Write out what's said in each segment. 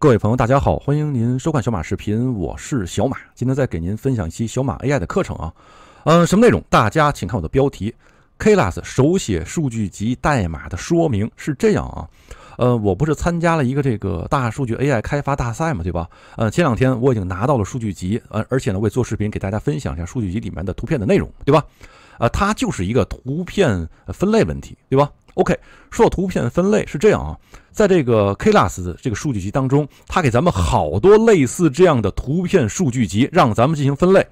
各位朋友，大家好，欢迎您收看小马视频，我是小马。今天再给您分享一期小马 AI 的课程啊，呃，什么内容？大家请看我的标题，Klass 手写数据集代码的说明是这样啊，呃，我不是参加了一个这个大数据 AI 开发大赛嘛，对吧？呃，前两天我已经拿到了数据集，呃，而且呢，为做视频给大家分享一下数据集里面的图片的内容，对吧？呃，它就是一个图片分类问题，对吧？OK，说到图片分类是这样啊，在这个 Klass 这个数据集当中，它给咱们好多类似这样的图片数据集，让咱们进行分类。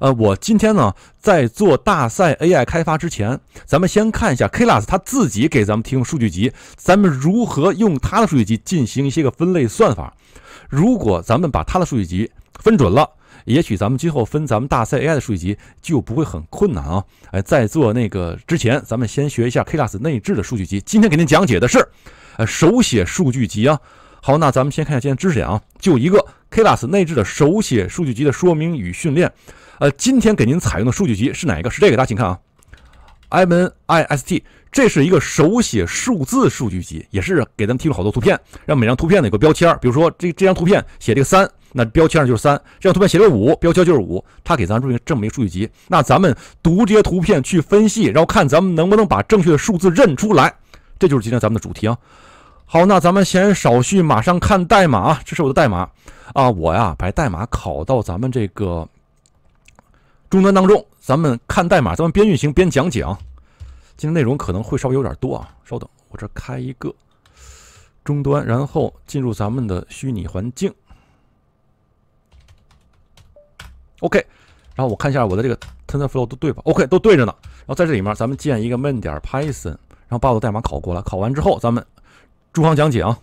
呃，我今天呢在做大赛 AI 开发之前，咱们先看一下 Klass 它自己给咱们提供数据集，咱们如何用它的数据集进行一些个分类算法。如果咱们把它的数据集分准了，也许咱们今后分咱们大赛 AI 的数据集就不会很困难啊！哎，在做那个之前，咱们先学一下 Klass 内置的数据集。今天给您讲解的是，呃，手写数据集啊。好，那咱们先看一下今天知识点啊，就一个 Klass 内置的手写数据集的说明与训练。呃，今天给您采用的数据集是哪一个是这个？大家请看啊，MNIST，这是一个手写数字数据集，也是给咱们提供了好多图片，让每张图片呢有个标签，比如说这这张图片写这个三。那标签上就是三，这张图片写着五，标签就是五，它给咱么证明数据集。那咱们读这些图片去分析，然后看咱们能不能把正确的数字认出来，这就是今天咱们的主题啊。好，那咱们先少叙，马上看代码啊。这是我的代码啊，我呀把代码拷到咱们这个终端当中，咱们看代码，咱们边运行边讲解。今天内容可能会稍微有点多啊，稍等，我这开一个终端，然后进入咱们的虚拟环境。OK，然后我看一下我的这个 TensorFlow 都对吧？OK，都对着呢。然后在这里面，咱们建一个 main 点 Python，然后把我的代码拷过来。拷完之后，咱们逐行讲解啊。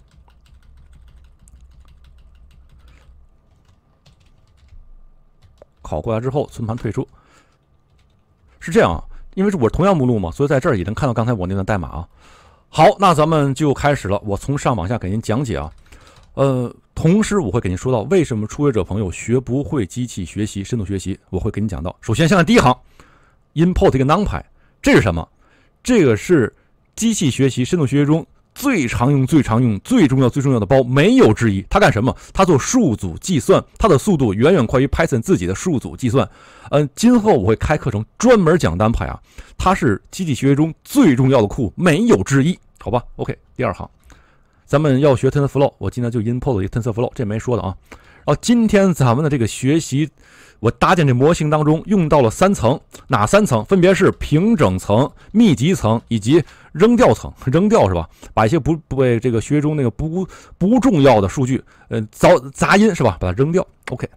拷过来之后，存盘退出。是这样，啊，因为是我同样目录嘛，所以在这儿也能看到刚才我那段代码啊。好，那咱们就开始了，我从上往下给您讲解啊。呃，同时我会给您说到为什么初学者朋友学不会机器学习、深度学习。我会给您讲到，首先先看第一行 i n p u t 一个 numpy，这是什么？这个是机器学习、深度学习中最常用、最常用、最重要、最重要的包，没有之一。它干什么？它做数组计算，它的速度远远快于 Python 自己的数组计算。嗯，今后我会开课程专门讲单排啊，它是机器学习中最重要的库，没有之一。好吧，OK，第二行。咱们要学 TensorFlow，我今天就 i n p o t 一个 TensorFlow，这没说的啊。然后今天咱们的这个学习，我搭建这模型当中用到了三层，哪三层？分别是平整层、密集层以及扔掉层，扔掉是吧？把一些不不被这个学中那个不不重要的数据，呃，杂杂音是吧？把它扔掉。OK。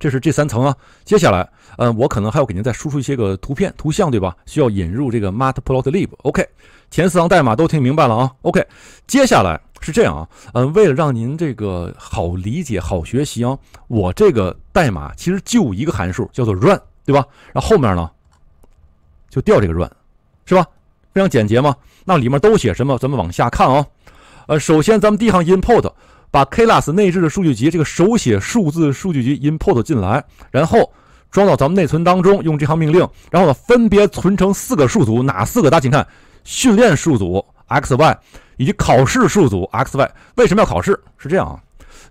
这是这三层啊，接下来，嗯，我可能还要给您再输出一些个图片、图像，对吧？需要引入这个 matplotlib，OK。前四行代码都听明白了啊，OK。接下来是这样啊，嗯，为了让您这个好理解、好学习啊，我这个代码其实就一个函数，叫做 run，对吧？然后后面呢，就调这个 run，是吧？非常简洁嘛。那里面都写什么？咱们往下看啊。呃，首先咱们第一行 import。把 k l a s 内置的数据集这个手写数字数据集 import 进来，然后装到咱们内存当中，用这行命令，然后呢分别存成四个数组，哪四个？大家请看，训练数组 x y 以及考试数组 x y。为什么要考试？是这样啊，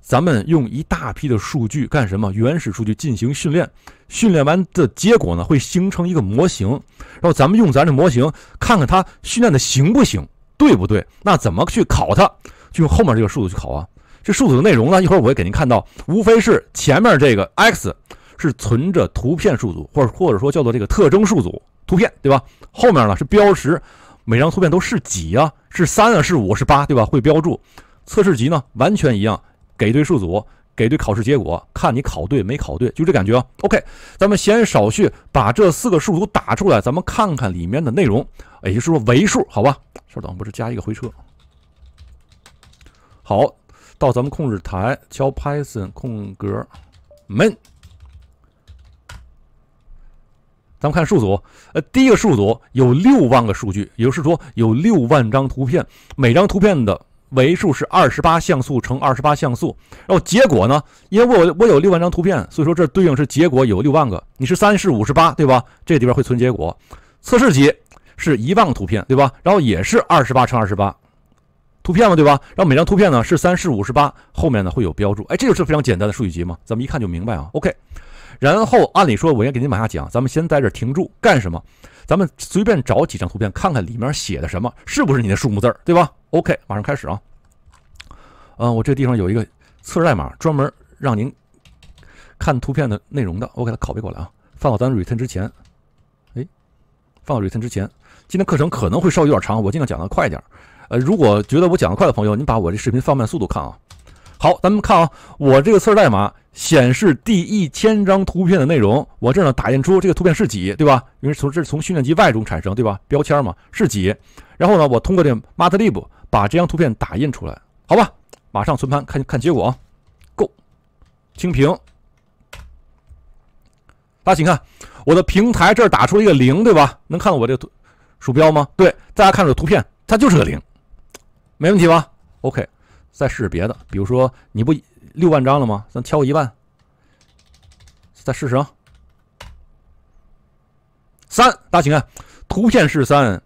咱们用一大批的数据干什么？原始数据进行训练，训练完的结果呢会形成一个模型，然后咱们用咱这模型看看它训练的行不行，对不对？那怎么去考它？就用后面这个数组去考啊。这数组的内容呢？一会儿我会给您看到，无非是前面这个 x 是存着图片数组，或者或者说叫做这个特征数组图片，对吧？后面呢是标识，每张图片都是几啊？是三啊？是五？是八？对吧？会标注。测试集呢，完全一样，给对数组，给对考试结果，看你考对没考对，就这感觉啊。OK，咱们先少叙，把这四个数组打出来，咱们看看里面的内容，也就是说维数，好吧？稍等，不是加一个回车，好。到咱们控制台敲 Python 空格 main，咱们看数组，呃，第一个数组有六万个数据，也就是说有六万张图片，每张图片的维数是二十八像素乘二十八像素，然后结果呢，因为我我有六万张图片，所以说这对应是结果有六万个，你是三十五十八对吧？这个地方会存结果，测试集是一万个图片对吧？然后也是二十八乘二十八。图片嘛，对吧？然后每张图片呢是三、是五、是八，后面呢会有标注。哎，这就是非常简单的数据集嘛，咱们一看就明白啊。OK，然后按理说，我先给您往下讲，咱们先在这停住，干什么？咱们随便找几张图片，看看里面写的什么，是不是你的数目字儿，对吧？OK，马上开始啊。嗯，我这个地方有一个测试代码，专门让您看图片的内容的。我给它拷贝过来啊，放到咱们 return 之前。哎，放到 return 之前，今天课程可能会稍微有点长，我尽量讲的快一点。呃，如果觉得我讲得快的朋友，你把我这视频放慢速度看啊。好，咱们看啊，我这个测试代码显示第一千张图片的内容，我这儿呢打印出这个图片是几，对吧？因为从这从训练集 Y 中产生，对吧？标签嘛是几。然后呢，我通过这 MATLAB 把这张图片打印出来，好吧？马上存盘，看看结果。啊 Go，清屏。大家请看我的平台这儿打出了一个零，对吧？能看到我这个图鼠标吗？对，大家看到图片，它就是个零。没问题吧？OK，再试试别的，比如说你不六万张了吗？咱敲个一万，再试试啊。三，大家请看，图片是三，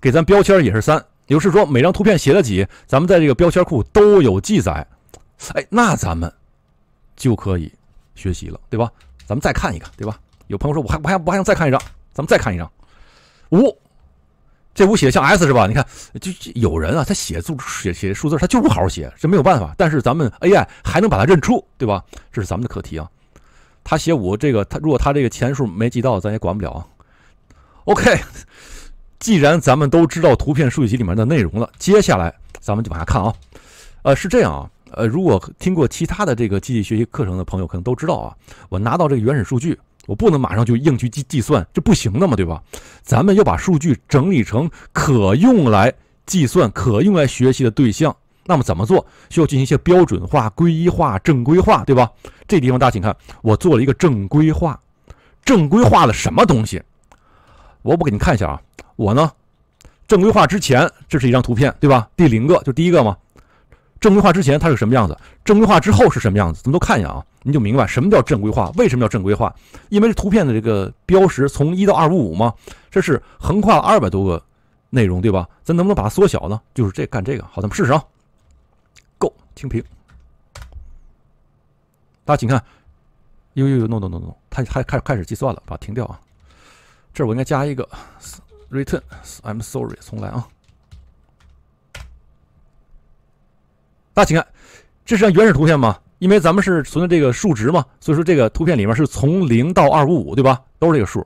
给咱标签也是三，也就是说每张图片写了几，咱们在这个标签库都有记载。哎，那咱们就可以学习了，对吧？咱们再看一个，对吧？有朋友说我还我还我还想再看一张，咱们再看一张，五。这五写的像 S 是吧？你看，就有人啊，他写字写写数字，他就不好好写，这没有办法。但是咱们 AI 还能把它认出，对吧？这是咱们的课题啊。他写五这个，他如果他这个钱数没记到，咱也管不了啊。OK，既然咱们都知道图片数据集里面的内容了，接下来咱们就往下看啊。呃，是这样啊，呃，如果听过其他的这个机器学习课程的朋友，可能都知道啊。我拿到这个原始数据。我不能马上就硬去计计算，这不行的嘛，对吧？咱们要把数据整理成可用来计算、可用来学习的对象。那么怎么做？需要进行一些标准化、归一化、正规化，对吧？这地方大家请看，我做了一个正规化，正规化了什么东西？我不给你看一下啊？我呢，正规化之前，这是一张图片，对吧？第零个就第一个嘛。正规化之前它是什么样子？正规化之后是什么样子？咱们都看一下啊，你就明白什么叫正规化，为什么叫正规化？因为这图片的这个标识从一到二五五嘛，这是横跨了二百多个内容，对吧？咱能不能把它缩小呢？就是这干这个。好，咱们试试啊。Go，清屏。大家请看，呦呦呦，n no o no no，它还开开始计算了，把它停掉啊。这我应该加一个 return，I'm sorry，重来啊。大家请看，这是张原始图片吗？因为咱们是存的这个数值嘛，所以说这个图片里面是从零到二五五，对吧？都是这个数。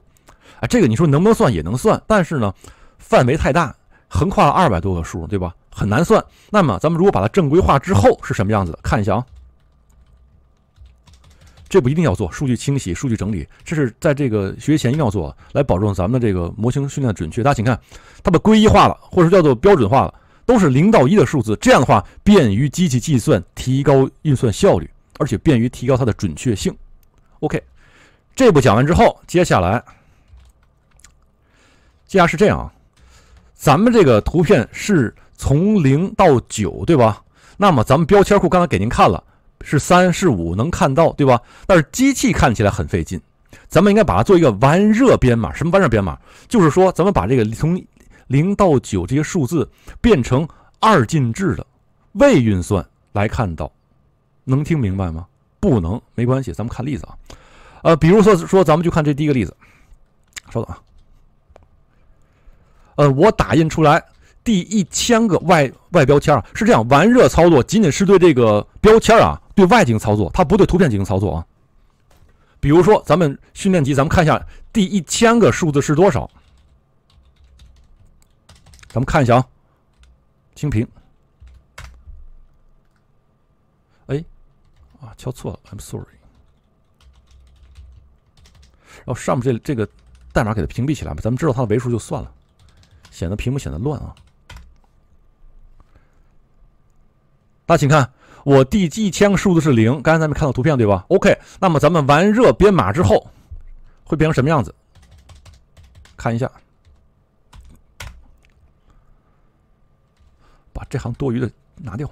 啊，这个你说能不能算也能算，但是呢，范围太大，横跨了二百多个数，对吧？很难算。那么咱们如果把它正规化之后是什么样子的？看一下啊。这不一定要做，数据清洗、数据整理，这是在这个学习前一定要做，来保证咱们的这个模型训练的准确。大家请看，它把归一化了，或者叫做标准化了。都是零到一的数字，这样的话便于机器计算，提高运算效率，而且便于提高它的准确性。OK，这步讲完之后，接下来接下来是这样啊，咱们这个图片是从零到九，对吧？那么咱们标签库刚才给您看了是三、是五，能看到对吧？但是机器看起来很费劲，咱们应该把它做一个完热编码。什么完热编码？就是说咱们把这个从零到九这些数字变成二进制的位运算来看到，能听明白吗？不能，没关系，咱们看例子啊。呃，比如说说，咱们就看这第一个例子。稍等啊。呃，我打印出来第一千个外外标签啊，是这样。完热操作仅仅是对这个标签啊对外进行操作，它不对图片进行操作啊。比如说，咱们训练集，咱们看一下第一千个数字是多少。咱们看一下啊，清屏，哎，啊，敲错了，I'm sorry。然后上面这这个代码给它屏蔽起来吧，咱们知道它的维数就算了，显得屏幕显得乱啊。大家请看，我第一千个数字是零，刚才咱们看到图片对吧？OK，那么咱们玩热编码之后会变成什么样子？看一下。把这行多余的拿掉。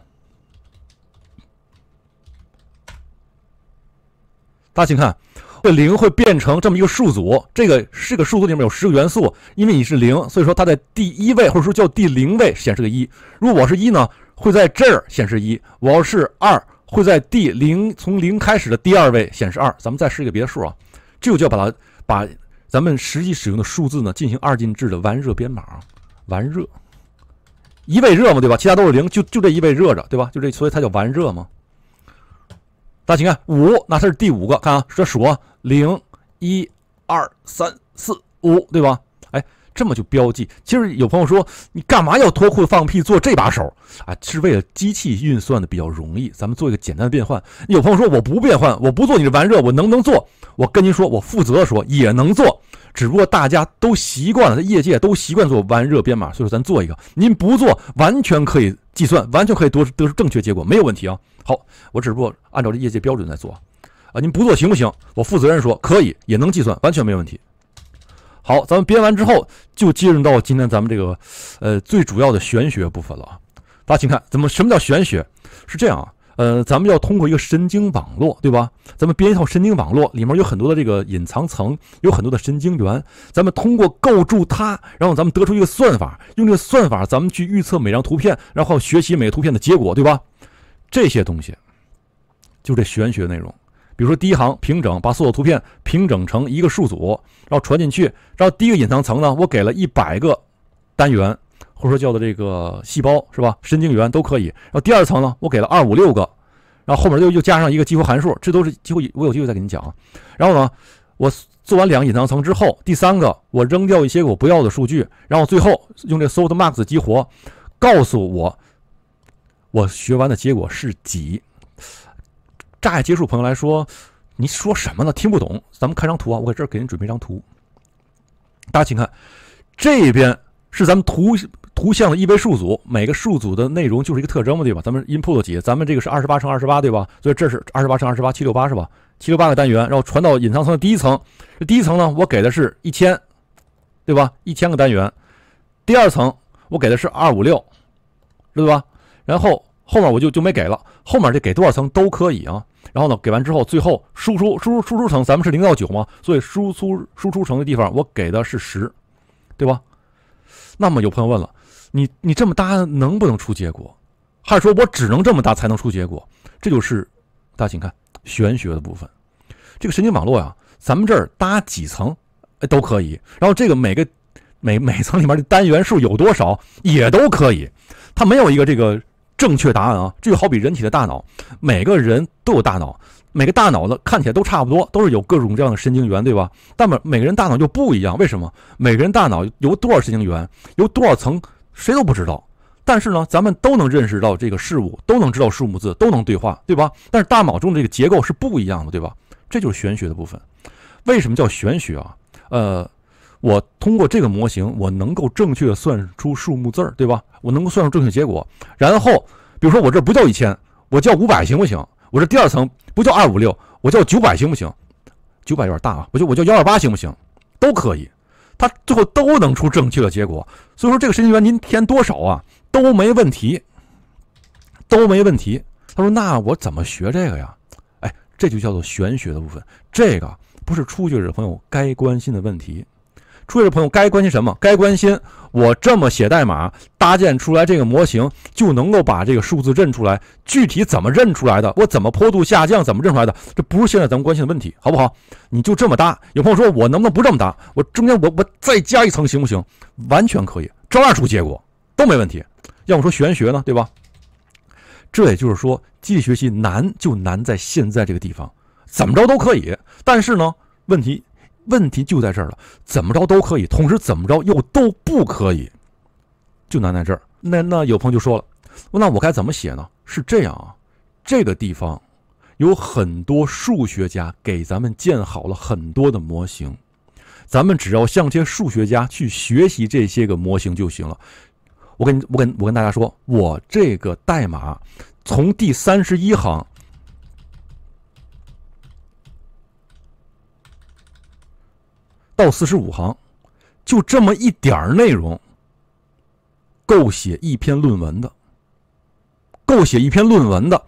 大家请看，这零会变成这么一个数组，这个这个数组里面有十个元素，因为你是零，所以说它在第一位或者说叫第零位显示个一。如果我是一呢，会在这儿显示一；我要是二，会在第零从零开始的第二位显示二。咱们再试一个别的数啊，这就叫把它把咱们实际使用的数字呢进行二进制的完热编码，完热。一位热嘛，对吧？其他都是零，就就这一位热着，对吧？就这，所以它叫完热嘛。大家请看五，那它是第五个，看啊，这数零一二三四五，对吧？哎。这么就标记。其实有朋友说，你干嘛要脱裤子放屁做这把手啊？是为了机器运算的比较容易。咱们做一个简单的变换。有朋友说我不变换，我不做你的完热，我能不能做？我跟您说，我负责说也能做，只不过大家都习惯了，在业界都习惯做完热编码，所以说咱做一个。您不做完全可以计算，完全可以得出得出正确结果，没有问题啊。好，我只不过按照这业界标准在做啊。您不做行不行？我负责任说可以，也能计算，完全没问题。好，咱们编完之后就进入到今天咱们这个，呃，最主要的玄学部分了啊。大家请看，怎么什么叫玄学？是这样啊，呃，咱们要通过一个神经网络，对吧？咱们编一套神经网络，里面有很多的这个隐藏层，有很多的神经元。咱们通过构筑它，然后咱们得出一个算法，用这个算法，咱们去预测每张图片，然后学习每个图片的结果，对吧？这些东西，就这玄学内容。比如说第一行平整，把所有图片平整成一个数组，然后传进去。然后第一个隐藏层呢，我给了一百个单元，或者说叫做这个细胞是吧？神经元都可以。然后第二层呢，我给了二五六个，然后后面又又加上一个激活函数。这都是几乎我有机会再给你讲。然后呢，我做完两个隐藏层之后，第三个我扔掉一些我不要的数据，然后最后用这 s o i d max 激活，告诉我我学完的结果是几。乍一接触朋友来说，你说什么呢？听不懂。咱们看张图啊，我给这儿给您准备一张图。大家请看，这边是咱们图图像的一维数组，每个数组的内容就是一个特征嘛，对吧？咱们 input 几？咱们这个是二十八乘二十八，对吧？所以这是二十八乘二十八，七六八是吧？七六八个单元，然后传到隐藏层的第一层。这第一层呢，我给的是一千，对吧？一千个单元。第二层我给的是二五六，对吧？然后。后面我就就没给了，后面这给多少层都可以啊。然后呢，给完之后，最后输出输出输出层，咱们是零到九吗？所以输出输出层的地方，我给的是十，对吧？那么有朋友问了，你你这么搭能不能出结果？还是说我只能这么搭才能出结果？这就是大家请看玄学的部分。这个神经网络呀，咱们这儿搭几层哎都可以，然后这个每个每每层里面的单元数有多少也都可以，它没有一个这个。正确答案啊，这就好比人体的大脑，每个人都有大脑，每个大脑的看起来都差不多，都是有各种这样的神经元，对吧？但每每个人大脑就不一样，为什么？每个人大脑有多少神经元，有多少层，谁都不知道。但是呢，咱们都能认识到这个事物，都能知道数目字，都能对话，对吧？但是大脑中的这个结构是不一样的，对吧？这就是玄学的部分。为什么叫玄学啊？呃。我通过这个模型，我能够正确算出数目字儿，对吧？我能够算出正确结果。然后，比如说我这不叫一千，我叫五百行不行？我这第二层不叫二五六，我叫九百行不行？九百有点大啊，我叫我叫幺二八行不行？都可以，它最后都能出正确的结果。所以说，这个神经元您填多少啊，都没问题，都没问题。他说：“那我怎么学这个呀？”哎，这就叫做玄学的部分，这个不是初学者朋友该关心的问题。注意的朋友该关心什么？该关心我这么写代码搭建出来这个模型就能够把这个数字认出来，具体怎么认出来的？我怎么坡度下降怎么认出来的？这不是现在咱们关心的问题，好不好？你就这么搭。有朋友说我能不能不这么搭？我中间我我再加一层行不行？完全可以，照样出结果都没问题。要不说玄学呢，对吧？这也就是说，机器学习难就难在现在这个地方，怎么着都可以。但是呢，问题。问题就在这儿了，怎么着都可以，同时怎么着又都不可以，就难在这儿。那那有朋友就说了，那我该怎么写呢？是这样啊，这个地方有很多数学家给咱们建好了很多的模型，咱们只要向些数学家去学习这些个模型就行了。我跟我跟我跟大家说，我这个代码从第三十一行。到四十五行，就这么一点儿内容，够写一篇论文的。够写一篇论文的。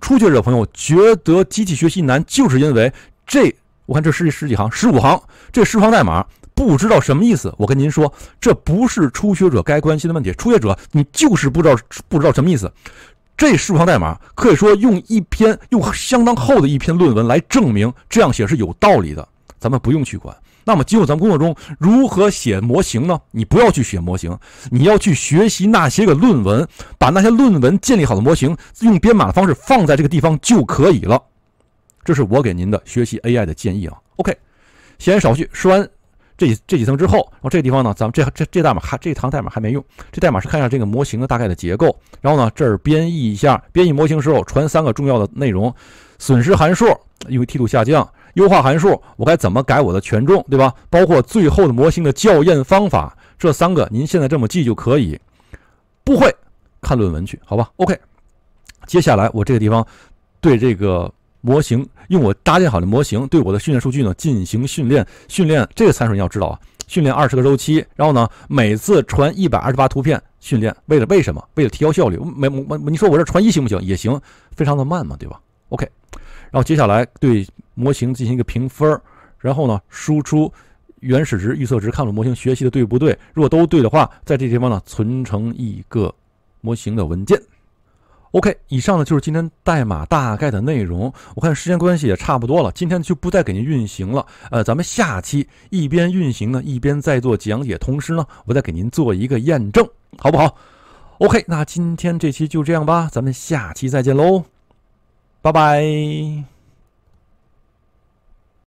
初学者朋友觉得机器学习难，就是因为这，我看这十十几行、十五行这十行代码不知道什么意思。我跟您说，这不是初学者该关心的问题。初学者，你就是不知道不知道什么意思。这十行代码可以说用一篇用相当厚的一篇论文来证明，这样写是有道理的。咱们不用去管。那么，今后咱们工作中如何写模型呢？你不要去写模型，你要去学习那些个论文，把那些论文建立好的模型，用编码的方式放在这个地方就可以了。这是我给您的学习 AI 的建议啊。OK，闲言少叙，说完这这几层之后，然后这地方呢，咱们这这这代码还这行代码还没用，这代码是看一下这个模型的大概的结构。然后呢，这儿编译一下，编译模型时候传三个重要的内容：损失函数，因为梯度下降。优化函数，我该怎么改我的权重，对吧？包括最后的模型的校验方法，这三个您现在这么记就可以。不会，看论文去，好吧？OK，接下来我这个地方对这个模型，用我搭建好的模型对我的训练数据呢进行训练。训练这个参数你要知道啊，训练二十个周期，然后呢每次传一百二十八图片训练。为了为什么？为了提高效率。没，我你说我这传一行不行也行，非常的慢嘛，对吧？OK，然后接下来对。模型进行一个评分，然后呢，输出原始值、预测值，看我们模型学习的对不对。如果都对的话，在这地方呢，存成一个模型的文件。OK，以上呢就是今天代码大概的内容。我看时间关系也差不多了，今天就不再给您运行了。呃，咱们下期一边运行呢，一边再做讲解，同时呢，我再给您做一个验证，好不好？OK，那今天这期就这样吧，咱们下期再见喽，拜拜。